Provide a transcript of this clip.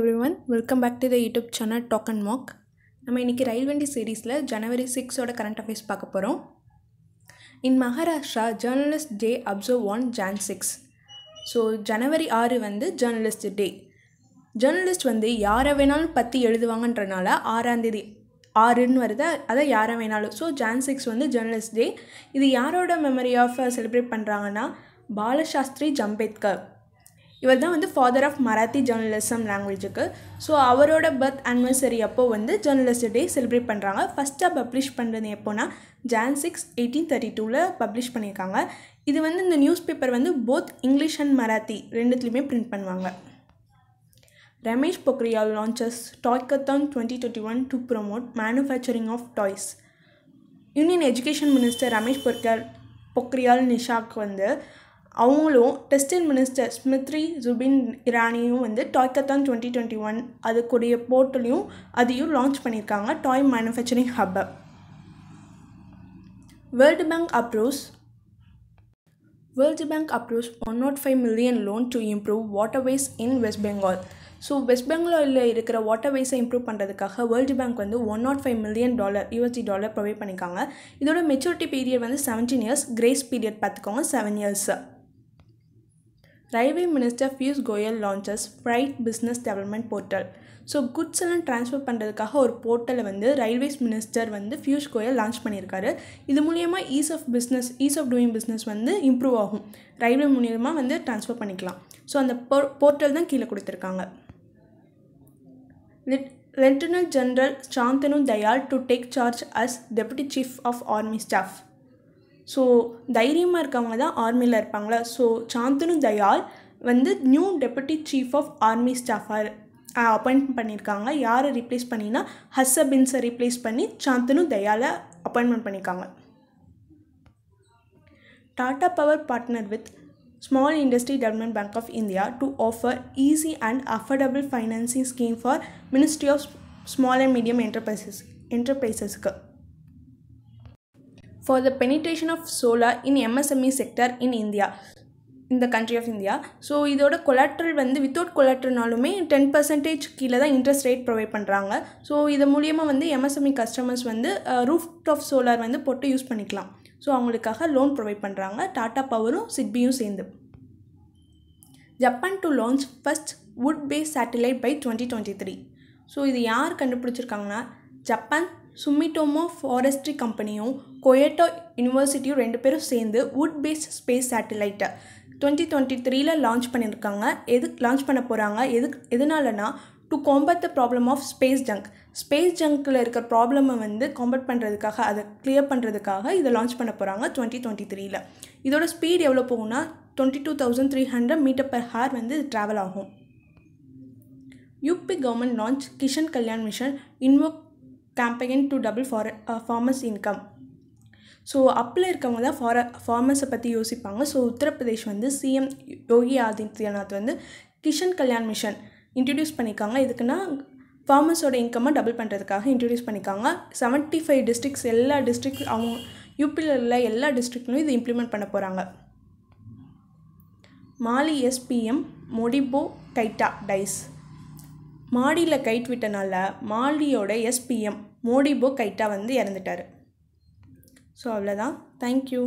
every everyone welcome back to the YouTube channel talk and mock நம்ம இன்றைக்கி ரயில் வண்டி சீரீஸில் ஜனவரி சிக்ஸோட கரண்ட் அஃபேர்ஸ் பார்க்க போகிறோம் in Maharashtra journalist day observe on Jan six so ஜனவரி ஆறு வந்து ஜேர்னலிஸ்ட் டே ஜேர்னலிஸ்ட் வந்து யாரை வேணாலும் பற்றி எழுதுவாங்கன்றனால ஆறாம் தேதி ஆறுன்னு வருது அதை யாரை வேணாலும் ஸோ ஜான் சிக்ஸ் வந்து ஜேர்னலிஸ்ட் டே இது யாரோட மெமரி ஆஃப் செலிப்ரேட் பண்ணுறாங்கன்னா பாலசாஸ்திரி ஜம்பேத்கர் இவர் தான் வந்து ஃபாதர் ஆஃப் மராத்தி ஜேர்னலிசம் லாங்குவேஜுக்கு ஸோ அவரோட பர்த் அனிவர்சரி அப்போது வந்து ஜேர்னலிஸ்ட் டே செலிப்ரேட் பண்ணுறாங்க ஃபஸ்ட்டாக பப்ளிஷ் பண்ணுறது எப்போனா ஜான் சிக்ஸ் எயிட்டீன் தேர்ட்டி டூவில் பப்ளிஷ் பண்ணியிருக்காங்க இது வந்து இந்த நியூஸ் பேப்பர் வந்து போத் இங்கிலீஷ் அண்ட் மராத்தி ரெண்டுத்துலேயுமே பிரிண்ட் பண்ணுவாங்க Ramesh Pokhriyal launches Toycathon twenty twenty one to promote manufacturing of toys union education minister Ramesh Pokhriyal Pokhriyal Nishank வந்து அவங்களும் டெஸ்டின் மினிஸ்டர் ஸ்மித்ரி ஜுபின் இரானியும் வந்து டாய்கத்தான் டுவெண்ட்டி டுவெண்ட்டி ஒன் அதுக்குரிய போர்ட்டலையும் அதையும் லான்ச் பண்ணியிருக்காங்க டாய் மேனுஃபேக்சரிங் ஹப்பை world bank approves world bank approves one nought five million loan to improve waterways in west Bengal so west பெங்காலில் இருக்கிற வாட்டர்வேஸை இம்ப்ரூவ் பண்ணுறதுக்காக வேர்ல்டு பேங்க் வந்து one nought five million dollar USD dollar provide பண்ணிக்காங்க இதோட maturity period வந்து seventeen years grace period பார்த்துக்கோங்க seven years railway minister Piyush Goyal launches Freight business development portal so goods எல்லாம் ட்ரான்ஸ்ஃபர் பண்ணுறதுக்காக ஒரு போர்ட்டலை வந்து ரயில்வேஸ் மினிஸ்டர் வந்து பியூஷ் கோயல் லான்ச் பண்ணியிருக்காரு இது மூலயமா ease of business ease of doing business வந்து இம்ப்ரூவ் ஆகும் ரயில்வே மூலியமாக வந்து ட்ரான்ஸ்ஃபர் பண்ணிக்கலாம் ஸோ அந்த போர்ட்டல் தான் கீழே கொடுத்துருக்காங்க lieutenant general Shantanu Dayal to take charge as deputy chief of army staff so தைரியமாக இருக்கவங்க தான் ஆர்மியில் இருப்பாங்களா ஸோ சாந்தனு தயால் வந்து new deputy chief of army ஸ்டாஃபாக அப்பாயிண்ட் பண்ணியிருக்காங்க யாரை ரீப்ளேஸ் பண்ணினா ஹஸ்ஸபின்ஸை ரீப்ளேஸ் பண்ணி சாந்தனு தயாலை அப்பாயின்மெண்ட் பண்ணியிருக்காங்க Tata power partner with small industry development bank of India to offer easy and affordable financing scheme for ministry of small and medium enterprises என்டர்பிரைசஸ்க்கு for the penetration of solar in MSME sector in India இந்த country of India so இதோட collateral வந்து without கொலாட்ரல்னாலுமே ten percentage கீழே தான் interest rate provide பண்ணுறாங்க so இது மூலியமாக வந்து எம்எஸ்எம்இ கஸ்டமர்ஸ் e வந்து ரூஃப் டாப் சோலார் வந்து போட்டு யூஸ் பண்ணிக்கலாம் ஸோ அவங்களுக்காக லோன் ப்ரொவைட் பண்ணுறாங்க டாட்டா பவரும் சிட்பியும் சேர்ந்து Japan to launch first wood base satellite by twenty twenty three so இது யார் கண்டுபிடிச்சிருக்காங்கன்னா ஜப்பான் சுமிட்டோமோ ஃபாரஸ்ட்ரி கம்பெனியும் கொயட்டோ யூனிவர்சிட்டியும் ரெண்டு பேரும் சேர்ந்து வுட் பேஸ்ட் ஸ்பேஸ் சேட்டலைட்டை டுவெண்ட்டி டுவெண்ட்டி த்ரீல லான்ச் பண்ணியிருக்காங்க எதுக்கு லான்ச் பண்ண போகிறாங்க எது எதனாலனா to combat the problem of space junk space ஜங்க்கில் இருக்கிற ப்ராப்ளமை வந்து காம்பேட் பண்ணுறதுக்காக அதை கிளியர் பண்ணுறதுக்காக இதை லான்ச் பண்ண போகிறாங்க டுவெண்ட்டி டுவெண்ட்டி த்ரீல இதோட ஸ்பீட் எவ்வளோ போகும்னா twenty two thousand three hundred metre per hour வந்து இது ட்ராவல் ஆகும் UP government launch Kisan Kalyan mission invoke campaign to double ஃபார ஃபார்மர்ஸ் இன்கம் ஸோ அப்பில் இருக்கவங்க தான் ஃபார ஃபார்மர்ஸை பற்றி யோசிப்பாங்க ஸோ உத்தரப்பிரதேஷ் வந்து சிஎம் யோகி ஆதித்யநாத் வந்து கிஷன் கல்யாண் மிஷன் இன்ட்ரடியூஸ் பண்ணியிருக்காங்க எதுக்குன்னா ஃபார்மர்ஸோட இன்கம்மை டபுள் பண்ணுறதுக்காக இன்ட்ரடியூஸ் பண்ணியிருக்காங்க செவன்ட்டி ஃபைவ் டிஸ்ட்ரிக்ஸ் எல்லா டிஸ்ட்ரிக் அவங்க யூபியில் உள்ள எல்லா டிஸ்ட்ரிக்ட்லையும் இது இம்ப்ளிமெண்ட் பண்ண போகிறாங்க Mali ex PM Modibo Keita dies மாடியில் கைட் விட்டனால மாலியோட எஸ்பிஎம் மோடிபோ கைட்டாக வந்து இறந்துட்டார் ஸோ அவ்வளோதான் தேங்க்யூ